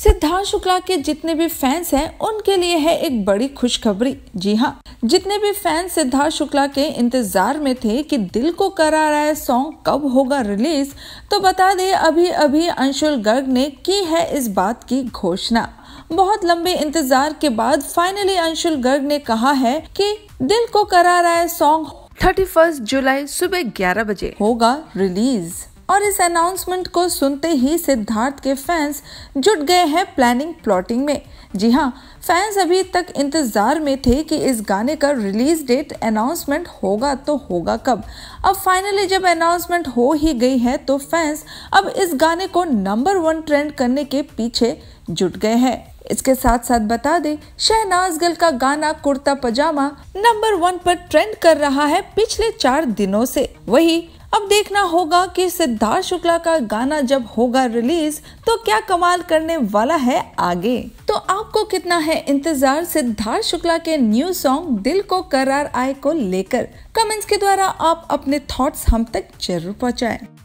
सिद्धार्थ शुक्ला के जितने भी फैंस हैं उनके लिए है एक बड़ी खुशखबरी जी हाँ जितने भी फैंस सिद्धार्थ शुक्ला के इंतजार में थे कि दिल को करा रहा है सॉन्ग कब होगा रिलीज तो बता दे अभी अभी अंशुल गर्ग ने की है इस बात की घोषणा बहुत लंबे इंतजार के बाद फाइनली अंशुल गर्ग ने कहा है कि दिल को करा रहा है सॉन्ग थर्टी फर्स्ट जुलाई सुबह ग्यारह बजे होगा रिलीज और इस अनाउंसमेंट को सुनते ही सिद्धार्थ के फैंस जुट गए हैं प्लानिंग प्लॉटिंग में जी हाँ फैंस अभी तक इंतज़ार में थे कि इस गाने का रिलीज़ डेट अनाउंसमेंट होगा तो होगा कब अब फाइनली जब अनाउंसमेंट हो ही गई है तो फैंस अब इस गाने को नंबर वन ट्रेंड करने के पीछे जुट गए हैं इसके साथ साथ बता दे शहनाज गिल का गाना कुर्ता पजामा नंबर वन पर ट्रेंड कर रहा है पिछले चार दिनों से वही अब देखना होगा कि सिद्धार्थ शुक्ला का गाना जब होगा रिलीज तो क्या कमाल करने वाला है आगे तो आपको कितना है इंतजार सिद्धार्थ शुक्ला के न्यू सॉन्ग दिल को करार आए को लेकर कमेंट्स के द्वारा आप अपने थॉट्स हम तक जरूर पहुंचाएं।